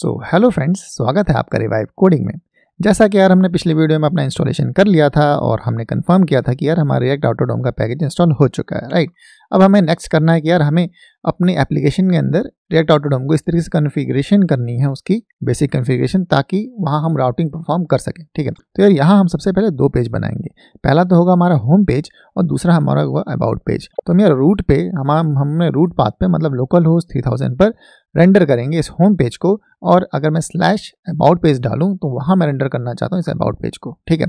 so hello friends स्वागत है आपका रिवाइव कोडिंग में जैसा कि यार हमने पिछले वीडियो में अपना इंस्टॉलेशन कर लिया था और हमने कंफर्म किया था कि यार हमारे रिएक्ट आउटोडोम का पैकेज इंस्टॉल हो चुका है राइट अब हमें नेक्स्ट करना है कि यार हमें अपने एप्लीकेशन के अंदर रिएक्ट आउटोडोम को इस तरीके से कन्फिग्रेशन करनी है उसकी बेसिक कन्फिग्रेशन ताकि वहाँ हम राउटिंग परफॉर्म कर सकें ठीक है तो यार यहाँ हम सबसे पहले दो पेज बनाएंगे पहला तो होगा हमारा होम पेज और दूसरा हमारा होगा अबाउट पेज तो हम यार रूट पे हम हमने रूट पाथ पे मतलब लोकल होस्ट थ्री थाउजेंड पर रेंडर करेंगे इस होम पेज को और अगर मैं स्लैश अबाउट पेज डालूँ तो वहाँ मैं रेंडर करना चाहता हूँ इस अबाउट पेज को ठीक है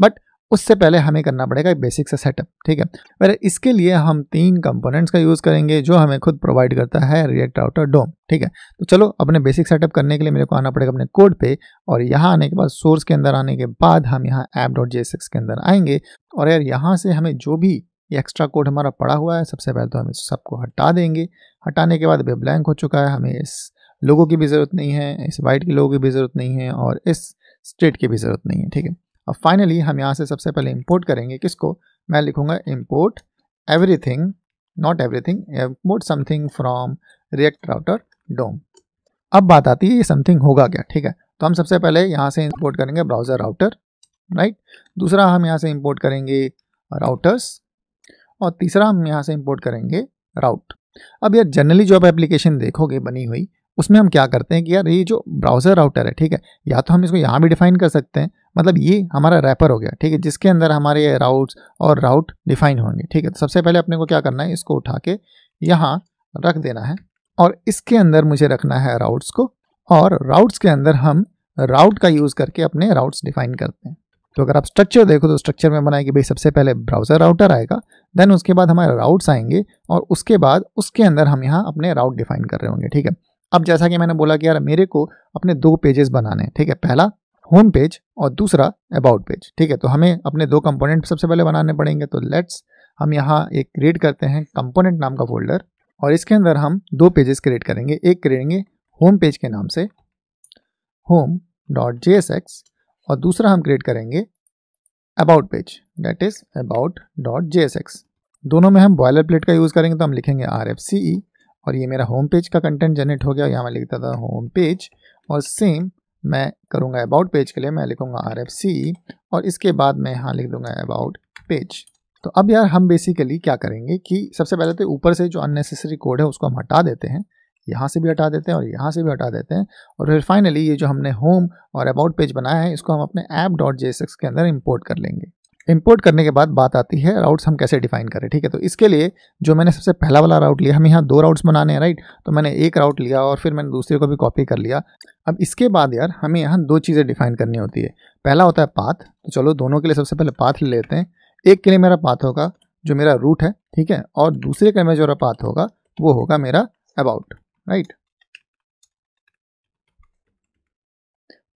बट उससे पहले हमें करना पड़ेगा बेसिक सा सेटअप ठीक है मेरे इसके लिए हम तीन कंपोनेंट्स का यूज़ करेंगे जो हमें खुद प्रोवाइड करता है रिएक्ट आउटर डोम ठीक है तो चलो अपने बेसिक सेटअप करने के लिए मेरे को आना पड़ेगा अपने कोड पे और यहाँ आने के बाद सोर्स के अंदर आने के बाद हम यहाँ ऐप डॉट जे के अंदर आएंगे और यार यहाँ से हमें जो भी एक्स्ट्रा कोड हमारा पड़ा हुआ है सबसे पहले तो हम इस सबको हटा देंगे हटाने के बाद अभी ब्लैंक हो चुका है हमें इस लोगों की भी ज़रूरत नहीं है इस वाइट के लोगों की भी ज़रूरत नहीं है और इस स्टेट की भी ज़रूरत नहीं है ठीक है अब फाइनली हम यहाँ से सबसे पहले इम्पोर्ट करेंगे किसको मैं लिखूँगा import everything not everything import something from React router DOM अब बात आती है ये समथिंग होगा क्या ठीक है तो हम सबसे पहले यहाँ से इम्पोर्ट करेंगे ब्राउज़र राउटर राइट दूसरा हम यहाँ से इम्पोर्ट करेंगे राउटर्स और तीसरा हम यहाँ से इम्पोर्ट करेंगे राउट अब यार जनरली जो आप एप्लीकेशन देखोगे बनी हुई उसमें हम क्या करते हैं कि यार ये जो ब्राउज़र राउटर है ठीक है या तो हम इसको यहाँ भी डिफाइन कर सकते हैं मतलब ये हमारा रैपर हो गया ठीक है जिसके अंदर हमारे ये राउट्स और राउट डिफाइन होंगे ठीक है तो सबसे पहले अपने को क्या करना है इसको उठा के यहाँ रख देना है और इसके अंदर मुझे रखना है राउट्स को और राउट्स के अंदर हम राउट का यूज़ करके अपने राउट्स डिफाइन करते हैं तो अगर आप स्ट्रक्चर देखो तो स्ट्रक्चर में बनाए कि भाई सबसे पहले ब्राउज़र राउटर आएगा देन उसके बाद हमारे राउट्स आएंगे और उसके बाद उसके अंदर हम यहाँ अपने राउट डिफाइन कर रहे होंगे ठीक है अब जैसा कि मैंने बोला कि यार मेरे को अपने दो पेजेस बनाने हैं ठीक है पहला होम पेज और दूसरा अबाउट पेज ठीक है तो हमें अपने दो कंपोनेंट सबसे पहले बनाने पड़ेंगे तो लेट्स हम यहाँ एक क्रिएट करते हैं कंपोनेंट नाम का फोल्डर और इसके अंदर हम दो पेजेस क्रिएट करेंगे एक करेंगे होम पेज के नाम से home dot J S X और दूसरा हम क्रिएट करेंगे about page that is about dot J S X दोनों में हम बॉयलर प्लेट का यूज़ करेंगे तो हम लिखेंगे आर एफ सी ई और ये मेरा होम पेज का कंटेंट जनरेट हो गया यहाँ मैं लिखता था होम पेज और सेम मैं करूँगा अबाउट पेज के लिए मैं लिखूँगा आर एफ सी ई और इसके बाद मैं यहाँ लिख दूँगा अबाउट पेज तो अब यार हम बेसिकली क्या करेंगे कि सबसे पहले तो ऊपर से जो अननेसेसरी कोड है उसको हम हटा देते हैं यहाँ से भी हटा देते हैं और यहाँ से भी हटा देते हैं और फिर फाइनली ये जो हमने होम और अबाउट पेज बनाया है इसको हम अपने ऐप डॉट जे के अंदर इम्पोर्ट कर लेंगे इम्पोर्ट करने के बाद बात आती है राउट्स हम कैसे डिफाइन करें ठीक है तो इसके लिए जो मैंने सबसे पहला वाला राउट लिया हम यहाँ दो राउट्स बनाने हैं राइट तो मैंने एक राउट लिया और फिर मैंने दूसरे को भी कॉपी कर लिया अब इसके बाद यार हमें यहाँ दो चीज़ें डिफाइन करनी होती है पहला होता है पाथ तो चलो दोनों के लिए सबसे पहले पाथ ले लेते हैं एक के लिए मेरा पाथ होगा जो मेरा रूट है ठीक है और दूसरे का मेरा जो पाथ होगा वो होगा मेरा अबाउट राइट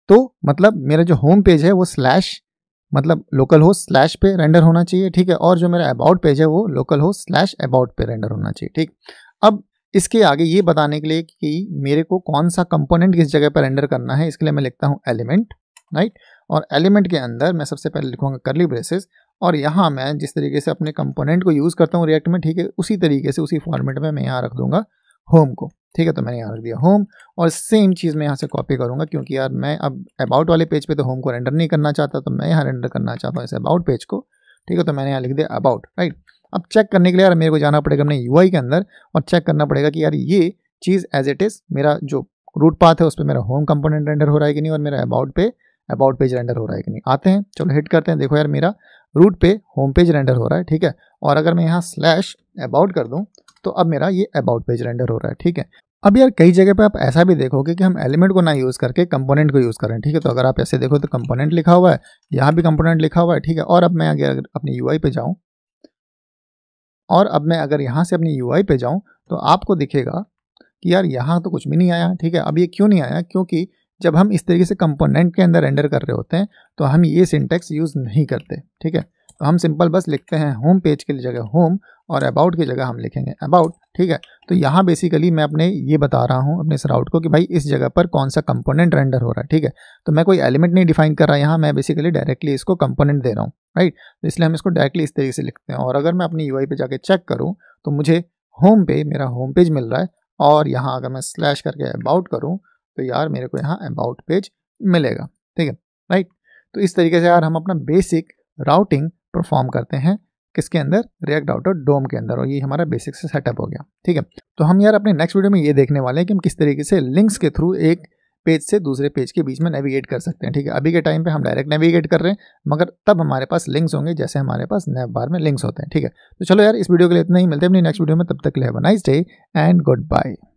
तो मतलब मेरा जो होम पेज है वो स्लैश मतलब लोकल हो स्लैश पे रेंडर होना चाहिए ठीक है और जो मेरा अबाउट पेज है वो लोकल हो स्लैश अबाउट पे रेंडर होना चाहिए ठीक अब इसके आगे ये बताने के लिए कि मेरे को कौन सा कंपोनेंट किस जगह पर रेंडर करना है इसके लिए मैं लिखता हूँ एलिमेंट राइट और एलिमेंट के अंदर मैं सबसे पहले लिखूँगा करली ब्रेसेस और यहाँ मैं जिस तरीके से अपने कंपोनेंट को यूज़ करता हूँ रिएक्ट में ठीक है उसी तरीके से उसी फॉर्मेट में मैं यहाँ रख दूँगा होम को ठीक है तो मैंने यहाँ रख दिया होम और सेम चीज़ मैं यहाँ से कॉपी करूँगा क्योंकि यार मैं अब अबाउट वाले पेज पे तो होम को रेंडर नहीं करना चाहता तो मैं यहाँ रेंडर करना चाहता हूँ इस अबाउट पेज को ठीक है तो मैंने यहाँ लिख दिया अबाउट राइट अब चेक करने के लिए यार मेरे को जाना पड़ेगा अपने यू के अंदर और चेक करना पड़ेगा कि यार ये चीज़ एज इट इज़ मेरा जो रूट पाथ है उस पर मेरा होम कंपोनेंट रेंडर हो रहा है कि नहीं और मेरा अबाउट पे अबाउट पेज रेंडर हो रहा है कि नहीं आते हैं चलो हिट करते हैं देखो यार मेरा रूट पे होम पेज रेंडर हो रहा है ठीक है और अगर मैं यहाँ स्लैश अबाउट कर दूँ तो अब मेरा ये अबाउट पेज रेंडर हो रहा है ठीक है अब यार कई जगह पे आप ऐसा भी देखोगे कि हम एलिमेंट को ना यूज़ करके कंपोनेंट को यूज़ करें ठीक है तो अगर आप ऐसे देखो तो कंपोनेंट लिखा हुआ है यहाँ भी कंपोनेंट लिखा हुआ है ठीक है और अब मैं अगर अपनी यू पे जाऊँ और अब मैं अगर यहाँ से अपनी यू पे जाऊँ तो आपको दिखेगा कि यार यहाँ तो कुछ भी नहीं आया ठीक है अब ये क्यों नहीं आया क्योंकि जब हम इस तरीके से कंपोनेंट के अंदर एंडर कर रहे होते हैं तो हम ये सिंटेक्स यूज़ नहीं करते ठीक है तो हम सिंपल बस लिखते हैं होम पेज के जगह होम और अबाउट की जगह हम लिखेंगे अबाउट ठीक है तो यहाँ बेसिकली मैं अपने ये बता रहा हूँ अपने इस राउट को कि भाई इस जगह पर कौन सा कंपोनेंट रेंडर हो रहा है ठीक है तो मैं कोई एलिमेंट नहीं डिफाइन कर रहा यहाँ मैं बेसिकली डायरेक्टली इसको कंपोनेंट दे रहा हूँ राइट तो इसलिए हम इसको डायरेक्टली इस तरीके से लिखते हैं और अगर मैं अपनी यू पे जाके चेक करूँ तो मुझे होम पे मेरा होम पेज मिल रहा है और यहाँ अगर मैं स्लैश करके अबाउट करूँ तो यार मेरे को यहाँ अबाउट पेज मिलेगा ठीक है राइट तो इस तरीके से यार हम अपना बेसिक राउटिंग परफॉर्म करते हैं किसके अंदर रिएक्ट आउटर डोम के अंदर और ये हमारा बेसिक से सेटअप हो गया ठीक है तो हम यार अपने नेक्स्ट वीडियो में ये देखने वाले हैं कि हम किस तरीके से लिंक्स के थ्रू एक पेज से दूसरे पेज के बीच में नेविगेट कर सकते हैं ठीक है अभी के टाइम पे हम डायरेक्ट नेविगेट कर रहे हैं मगर तब हमारे पास लिंक्स होंगे जैसे हमारे पास नेव बार में लिंक्स होते हैं ठीक है तो चलो यार इस वीडियो के लिए इतना ही मिलते हैं अपनी नेक्स्ट वीडियो में तब तक leave a nice day and good bye